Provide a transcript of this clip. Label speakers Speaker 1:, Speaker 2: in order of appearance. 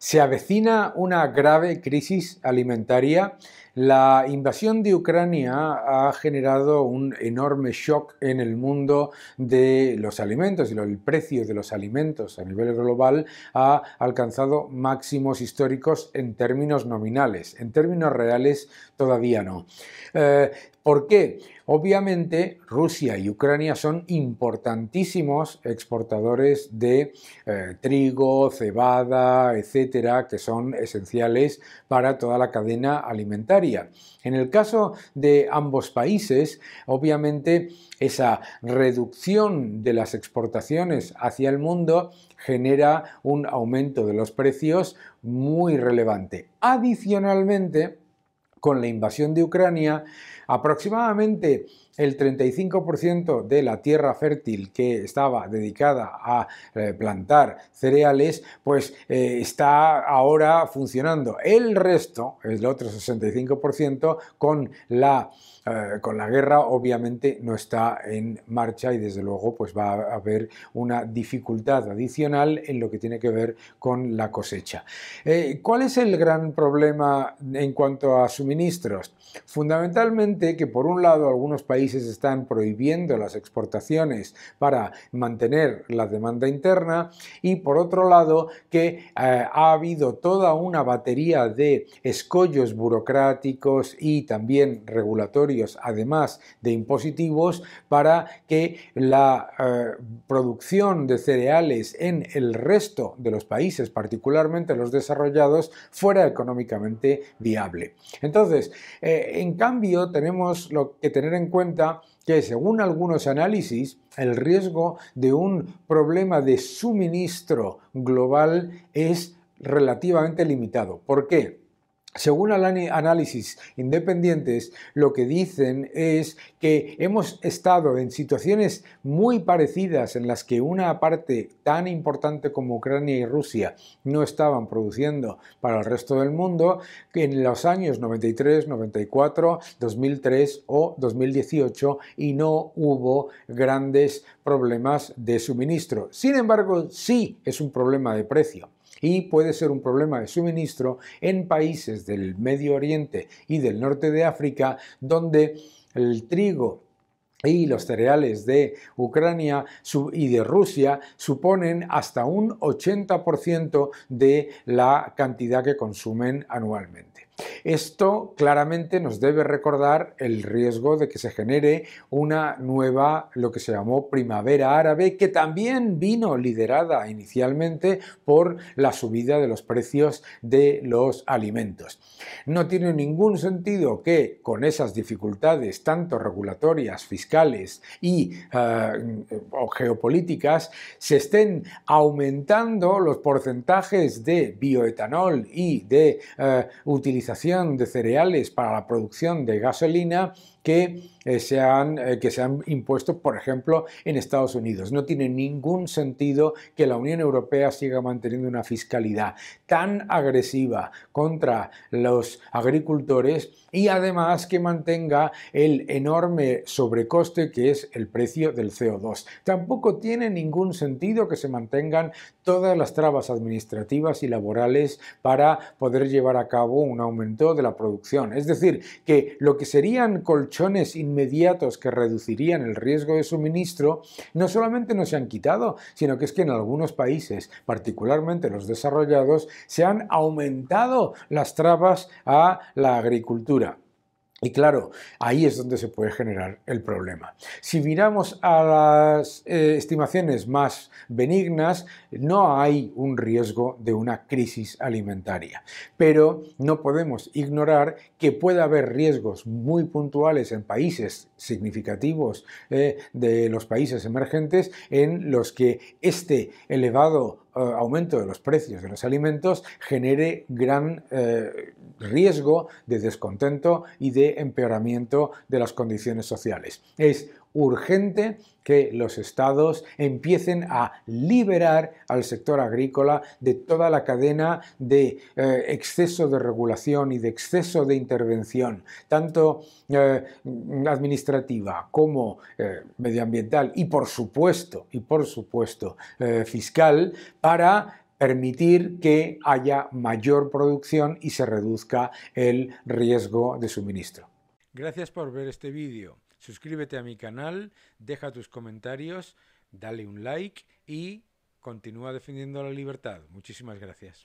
Speaker 1: Se avecina una grave crisis alimentaria la invasión de Ucrania ha generado un enorme shock en el mundo de los alimentos y el precio de los alimentos a nivel global ha alcanzado máximos históricos en términos nominales. En términos reales todavía no. Eh, ¿Por qué? Obviamente Rusia y Ucrania son importantísimos exportadores de eh, trigo, cebada, etcétera, que son esenciales para toda la cadena alimentaria en el caso de ambos países, obviamente esa reducción de las exportaciones hacia el mundo genera un aumento de los precios muy relevante. Adicionalmente, con la invasión de Ucrania, aproximadamente el 35% de la tierra fértil que estaba dedicada a eh, plantar cereales, pues eh, está ahora funcionando. El resto, el otro 65%, con la, eh, con la guerra obviamente no está en marcha y desde luego pues va a haber una dificultad adicional en lo que tiene que ver con la cosecha. ¿Cuál es el gran problema en cuanto a suministros? Fundamentalmente que por un lado algunos países están prohibiendo las exportaciones para mantener la demanda interna y por otro lado que eh, ha habido toda una batería de escollos burocráticos y también regulatorios, además de impositivos, para que la eh, producción de cereales en el resto de los países, particularmente los desarrollados, fuera económicamente viable. Entonces, eh, en cambio, tenemos lo que tener en cuenta que según algunos análisis, el riesgo de un problema de suministro global es relativamente limitado. ¿Por qué? Según análisis independientes, lo que dicen es que hemos estado en situaciones muy parecidas en las que una parte tan importante como Ucrania y Rusia no estaban produciendo para el resto del mundo en los años 93, 94, 2003 o 2018 y no hubo grandes problemas de suministro. Sin embargo, sí es un problema de precio y puede ser un problema de suministro en países del Medio Oriente y del norte de África donde el trigo y los cereales de Ucrania y de Rusia suponen hasta un 80% de la cantidad que consumen anualmente. Esto claramente nos debe recordar el riesgo de que se genere una nueva, lo que se llamó primavera árabe, que también vino liderada inicialmente por la subida de los precios de los alimentos. No tiene ningún sentido que con esas dificultades, tanto regulatorias, fiscales y ah, geopolíticas, se estén aumentando los porcentajes de bioetanol y de ah, utilización de cereales para la producción de gasolina que, eh, eh, que se han impuesto, por ejemplo, en Estados Unidos. No tiene ningún sentido que la Unión Europea siga manteniendo una fiscalidad tan agresiva contra los agricultores y además que mantenga el enorme sobrecoste que es el precio del CO2. Tampoco tiene ningún sentido que se mantengan todas las trabas administrativas y laborales para poder llevar a cabo un aumento de la producción. Es decir, que lo que serían colchones inmediatos que reducirían el riesgo de suministro no solamente no se han quitado, sino que es que en algunos países, particularmente los desarrollados, se han aumentado las trabas a la agricultura. Y claro, ahí es donde se puede generar el problema. Si miramos a las eh, estimaciones más benignas, no hay un riesgo de una crisis alimentaria. Pero no podemos ignorar que puede haber riesgos muy puntuales en países significativos eh, de los países emergentes en los que este elevado eh, aumento de los precios de los alimentos genere gran eh, riesgo de descontento y de empeoramiento de las condiciones sociales. Es urgente que los estados empiecen a liberar al sector agrícola de toda la cadena de eh, exceso de regulación y de exceso de intervención, tanto eh, administrativa como eh, medioambiental y por supuesto, y por supuesto fiscal, para permitir que haya mayor producción y se reduzca el riesgo de suministro. Gracias por ver este vídeo. Suscríbete a mi canal, deja tus comentarios, dale un like y continúa defendiendo la libertad. Muchísimas gracias.